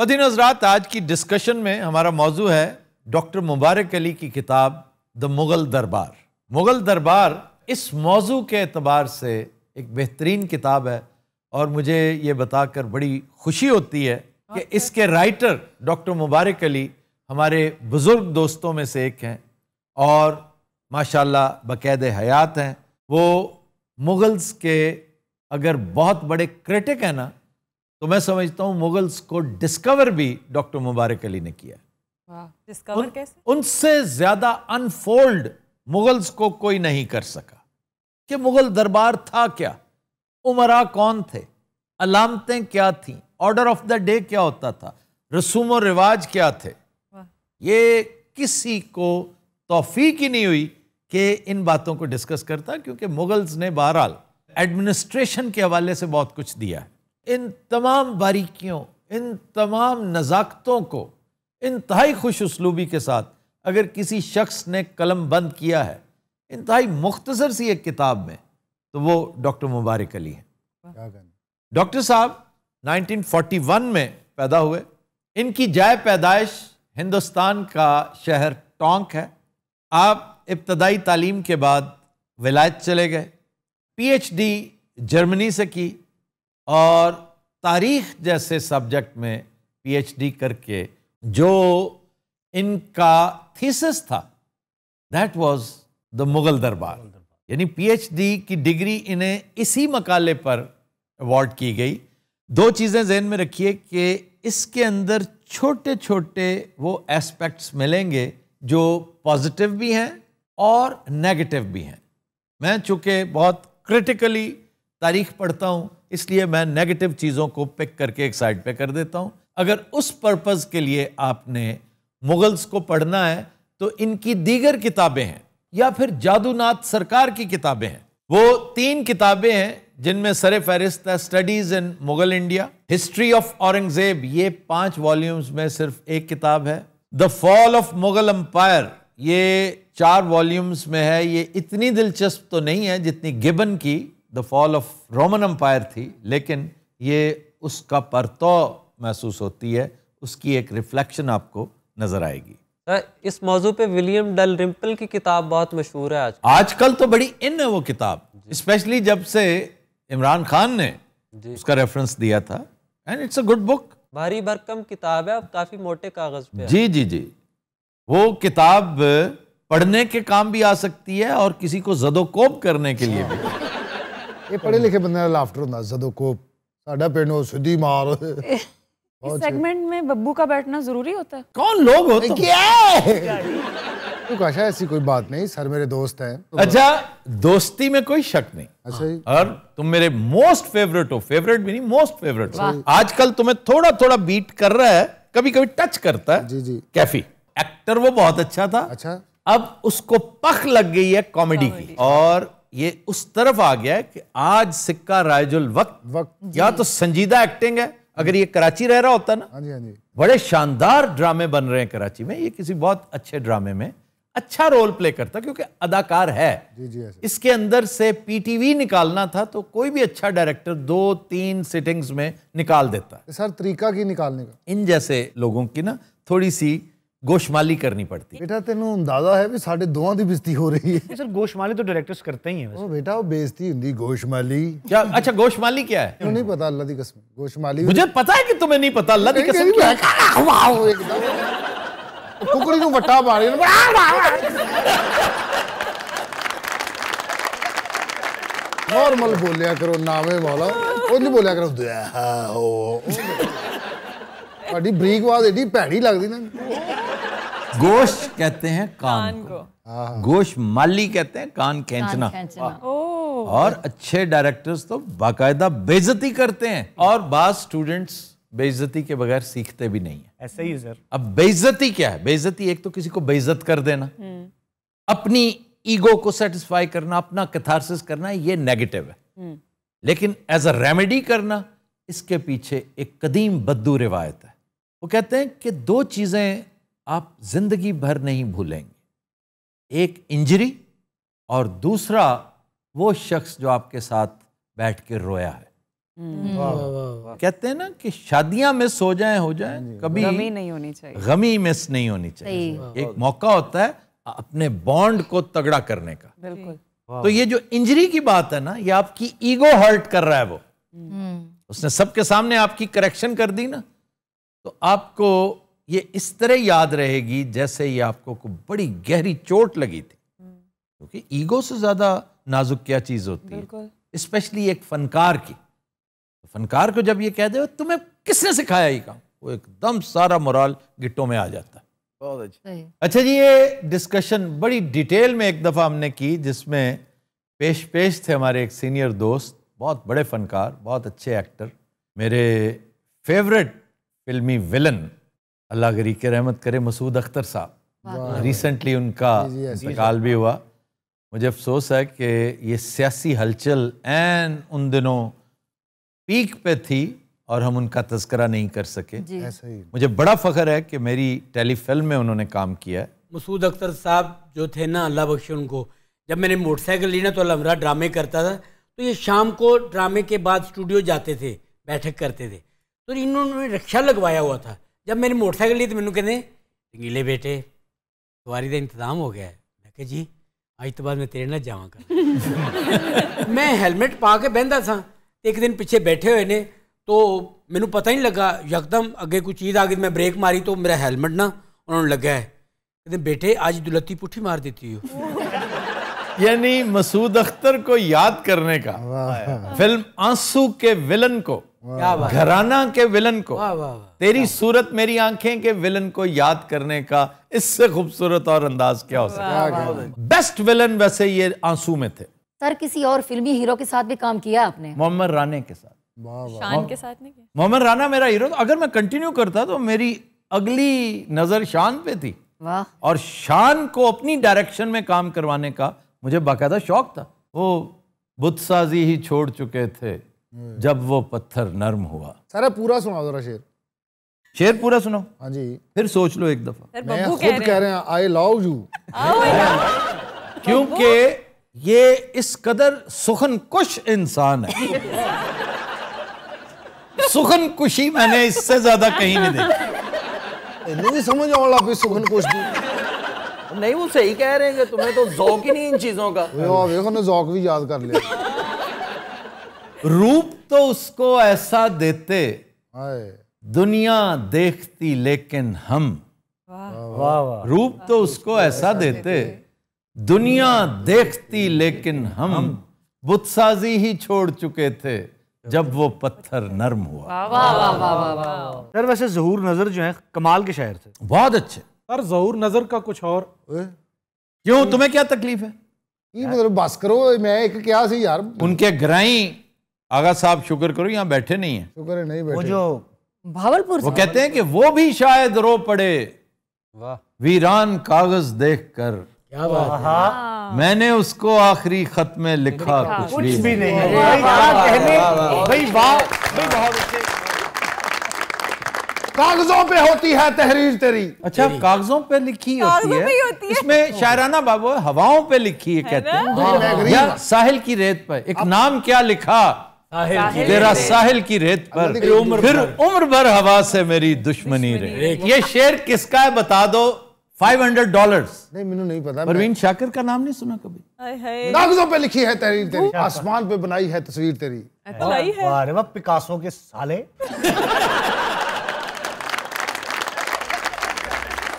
Medina हजरात आज की डिस्कशन में हमारा मौजू है डॉक्टर मुबारक अली की किताब द मुग़ल दरबार मुग़ल दरबार इस मौजू के अतबार से एक बेहतरीन किताब है और मुझे ये बताकर बड़ी खुशी होती है कि इसके राइटर डॉक्टर मुबारक अली हमारे बुज़ुर्ग दोस्तों में से एक हैं और माशाल्लाह बक़ैद हयात हैं वो मुग़ल्स के अगर बहुत बड़े क्रिटिक हैं ना तो मैं समझता हूँ मुगल्स को डिस्कवर भी डॉक्टर मुबारक अली ने किया डिस्कवर उन, उनसे ज्यादा अनफोल्ड मुगल्स को कोई नहीं कर सका कि मुगल दरबार था क्या उमरा कौन थे अलामतें क्या थी ऑर्डर ऑफ द डे क्या होता था रसूम और रिवाज क्या थे ये किसी को तोफीक ही नहीं हुई कि इन बातों को डिस्कस करता क्योंकि मुगल्स ने बहरहाल एडमिनिस्ट्रेशन के हवाले से बहुत कुछ दिया है इन तमाम बारीकियों इन तमाम नज़ाकतों को इंतहाई खुश उसलूबी के साथ अगर किसी शख्स ने कलम बंद किया है इंतहाई मुख्तसर सी एक किताब में तो वो डॉक्टर मुबारक अली हैं डॉक्टर साहब 1941 में पैदा हुए इनकी जाय पैदाइश हिंदुस्तान का शहर टोंक है आप इब्तदाई तालीम के बाद विलायत चले गए पीएचडी जर्मनी से की और तारीख जैसे सब्जेक्ट में पीएचडी करके जो इनका थीसिस था दैट वाज द मुगल दरबार यानी पीएचडी की डिग्री इन्हें इसी मकाले पर अवार्ड की गई दो चीज़ें जहन में रखिए कि इसके अंदर छोटे छोटे वो एस्पेक्ट्स मिलेंगे जो पॉजिटिव भी हैं और नेगेटिव भी हैं मैं चूंकि बहुत क्रिटिकली तारीख पढ़ता हूँ इसलिए मैं नेगेटिव चीज़ों को पिक करके एक साइड पे कर देता हूँ अगर उस पर्पज़ के लिए आपने मुगल्स को पढ़ना है तो इनकी दीगर किताबें हैं या फिर जादूनाथ सरकार की किताबें हैं वो तीन किताबें हैं जिनमें सर फहरिस्त है studies in Mughal India history of Aurangzeb ये पांच वॉल्यूम्स में सिर्फ एक किताब है the fall of Mughal empire ये चार वॉल्यूम्स में है ये इतनी दिलचस्प तो नहीं है जितनी गिबन की the fall of Roman empire थी लेकिन ये उसका परतो महसूस होती है उसकी एक रिफ्लेक्शन आपको नज़र आएगी इस मौजू पे विलियम डल रिम्पल की किताब बहुत मशहूर है आज आजकल तो बड़ी इन है वो किताब स्पेशली जब से इमरान खान ने उसका रेफरेंस दिया था and it's a good book भारी भरकम किताब है अब काफी मोटे कागज पे जी जी जी वो किताब पढ़ने के काम भी आ सकती है और किसी को जदोकोब करने के लिए भी ਇਹ ਪੜ੍ਹੇ ਲਿਖੇ ਬੰਦਿਆਂ ਦਾ ਲਾਫਟਰ ਹੁੰਦਾ ਜਦੋਂ ਕੋ ਸਾਡਾ ਪਿੰਡੋਂ ਸਿੱਧੀ ਮਾਰ इस सेगमेंट में बब्बू का बैठना जरूरी होता है कौन लोग होते क्या तो आशा ऐसी कोई बात नहीं सर मेरे दोस्त हैं तो अच्छा दोस्ती में कोई शक नहीं अच्छा ही? और तुम मेरे मोस्ट फेवरेट हो फेवरेट भी नहीं मोस्ट फेवरेट हो आजकल तुम्हें थोड़ा थोड़ा बीट कर रहा है कभी कभी टच करता है जी जी कैफी एक्टर वो बहुत अच्छा था अच्छा अब उसको पख लग गई है कॉमेडी की और ये उस तरफ आ गया है कि आज सिक्का रायजुल वक्त वक्त या तो संजीदा एक्टिंग है अगर ये कराची रह रहा होता ना हाँ जी हाँ जी बड़े शानदार ड्रामे बन रहे हैं कराची में ये किसी बहुत अच्छे ड्रामे में अच्छा रोल प्ले करता क्योंकि अदाकार है जी जी इसके अंदर से पीटीवी निकालना था तो कोई भी अच्छा डायरेक्टर दो तीन सिटिंग्स में निकाल देता सर तरीका की निकालने का इन जैसे लोगों की ना थोड़ी सी गोशमाली करनी पड़ती बेटा तेन अंदाजा है भी साढ़े दोवां की बेजती हो रही है सर गोशमाली तो डायरेक्टर्स करते ही हैं ओ बेटा वो बेइज्जती होती गोशमाली क्या अच्छा गोशमाली क्या है तो नहीं पता अल्लाह की कसम गोशमाली मुझे पता है कि तुम्हें नहीं पता अल्लाह की कसम क्या कुकड़ी को वट्टा मार नॉर्मल बोलिया करो नामे वाला कुछ नहीं बोलिया करो ਤੁਹਾਡੀ ਬਰੀਕ ਆਵਾਜ਼ ਏਡੀ ਭੈੜੀ ਲੱਗਦੀ ਨਾ गोश कहते हैं कान, कान को हाँ। गोश माली कहते हैं कान खेचना और अच्छे डायरेक्टर्स तो बाकायदा बेजती करते हैं और बाद स्टूडेंट्स बेइज्जती के बगैर सीखते भी नहीं है ऐसा ही सर अब बेइज्जती क्या है बेइज्जती एक तो किसी को बेइज्जत कर देना हम्म। अपनी ईगो को सेटिस्फाई करना अपना कथारसिस करना ये नेगेटिव है हम्म। लेकिन एज अ रेमेडी करना इसके पीछे एक कदीम बद्दू रिवायत है वो कहते हैं कि दो चीज़ें आप जिंदगी भर नहीं भूलेंगे एक इंजरी और दूसरा वो शख्स जो आपके साथ बैठ के रोया है वाँ। हम्म। वाँ। कहते हैं ना कि शादियां मिस हो जाए हो जाए हाँ कभी गमी नहीं होनी चाहिए गमी मिस नहीं होनी चाहिए एक मौका होता है अपने बॉन्ड को तगड़ा करने का बिल्कुल तो ये जो इंजरी की बात है ना ये आपकी ईगो हर्ट कर रहा है वो हम्म। उसने सबके सामने आपकी करेक्शन कर दी ना तो आपको ये इस तरह याद रहेगी जैसे ये आपको को बड़ी गहरी चोट लगी थी क्योंकि ईगो से ज़्यादा नाजुक क्या चीज़ होती है स्पेशली एक फनकार की तो फनकार को जब ये कह दे तुम्हें किसने सिखाया ये काम वो एकदम सारा मोराल गिट्टों में आ जाता है बहुत अच्छा अच्छा जी ये डिस्कशन बड़ी डिटेल में एक दफ़ा हमने की जिसमें पेश पेश थे हमारे एक सीनियर दोस्त बहुत बड़े फनकार बहुत अच्छे एक्टर मेरे फेवरेट फिल्मी विलन अल्लाह गरी के रहमत करे मसूद अख्तर साहब रिसेंटली उनका इंतकाल भी हुआ मुझे अफसोस है कि ये सियासी हलचल एन उन दिनों पीक पे थी और हम उनका तस्करा नहीं कर सके मुझे बड़ा फ़ख्र है कि मेरी टेलीफिल्म में उन्होंने काम किया है मसूद अख्तर साहब जो थे ना अल्लाह बख्श उनको जब मैंने मोटरसाइकिल ली ना तो अलमरा ड्रामे करता था तो ये शाम को ड्रामे के बाद स्टूडियो जाते थे बैठक करते थे तो इन्होंने रक्षा लगवाया हुआ था ਜਦ ਮੈਨੇ ਮੋਟਰਸਾਈਕਲ ਲਈ ਤੇ ਮੈਨੂੰ ਕਹਿੰਦੇ ਰੰਗੀਲੇ ਬੇਟੇ ਸਵਾਰੀ ਦਾ ਇੰਤਜ਼ਾਮ ਹੋ ਗਿਆ ਮੈਂ ਕਿਹਾ ਜੀ ਅੱਜ ਤੋਂ ਬਾਅਦ ਮੈਂ ਤੇਰੇ ਨਾਲ ਜਾਵਾਂਗਾ ਮੈਂ ਹੈਲਮਟ ਪਾ ਕੇ ਬੈੰਦਾ ਸਾਂ ਤੇ ਇੱਕ ਦਿਨ ਪਿੱਛੇ ਬੈਠੇ ਹੋਏ ਨੇ तो मैंने पता ही नहीं लगा यकदम अगे कोई चीज़ आ गई मैं ब्रेक मारी तो मेरा हेलमेट ना उन्होंने लगा है कहते बेटे आज दुलत्ती पुट्ठी मार देती हो यानी मसूद अख्तर को याद करने का फिल्म आंसू के विलन को घराना के विलन को तेरी सूरत मेरी आंखें के विलन को याद करने का इससे खूबसूरत और अंदाज क्या हो सकता है बेस्ट विलन वैसे ये आंसू में थे सर किसी और फिल्मी हीरो के साथ भी काम किया आपने मोहम्मद राना के साथ शान के साथ मोहम्मद राना मेरा हीरो अगर मैं कंटिन्यू करता तो मेरी अगली नजर शान पे थी और शान को अपनी डायरेक्शन में काम करवाने का मुझे बाकायदा शौक था वो बुतसाजी ही छोड़ चुके थे हम्म। जब वो पत्थर नर्म हुआ सर पूरा सुना जरा शेर शेर पूरा सुनो हाँ जी फिर सोच लो एक दफा मैं खुद कह रहे हैं आई लव यू क्योंकि ये इस कदर सुखन कुश इंसान है सुखन कुशी मैंने इससे ज्यादा कहीं नहीं देखी नहीं समझ आने सुखन कुश नहीं वो सही कह रहे हैं तुम्हें तो जौक ही नहीं इन चीजों का हाँ, देखो ना जौक भी याद कर लिया रूप तो उसको ऐसा देते दुनिया देखती लेकिन हम वाह वाह रूप तो उसको ऐसा देते दुनिया देखती लेकिन हम बुतसाजी ही छोड़ चुके थे जब वो पत्थर नर्म हुआ वाह वाह वाह वाह वाह वैसे जहूर नजर जो है कमाल के शायर थे बहुत अच्छे सर जहूर नजर का कुछ और क्यों तुम्हें क्या तकलीफ है ये मतलब बस करो मैं एक क्या सी यार उनके ग्राई आगा साहब शुक्र करो यहाँ बैठे नहीं है शुक्र है नहीं बैठे वो जो भावलपुर वो कहते हैं कि वो भी शायद रो पड़े वीरान कागज देख कर क्या बात है मैंने उसको आखिरी खत में लिखा कुछ भी नहीं भाई वाह भाई बहुत अच्छे कागजों पे होती है तहरीर तेरी अच्छा कागजों पे लिखी होती है, होती है। इसमें शायराना बाबू हवाओं पे लिखी है, है कहते हैं हाँ, या साहिल की रेत पर एक नाम क्या लिखा तेरा साहिल की रेत पर फिर उम्र भर हवा से मेरी दुश्मनी रहे ये शेर किसका है बता दो फाइव हंड्रेड डॉलर नहीं मैंने नहीं पता परवीन शाकिर का नाम नहीं सुना कभी कागजों पे लिखी है तहरीर तेरी आसमान पे बनाई है तस्वीर तेरी अरे तो वाह पिकासो के साले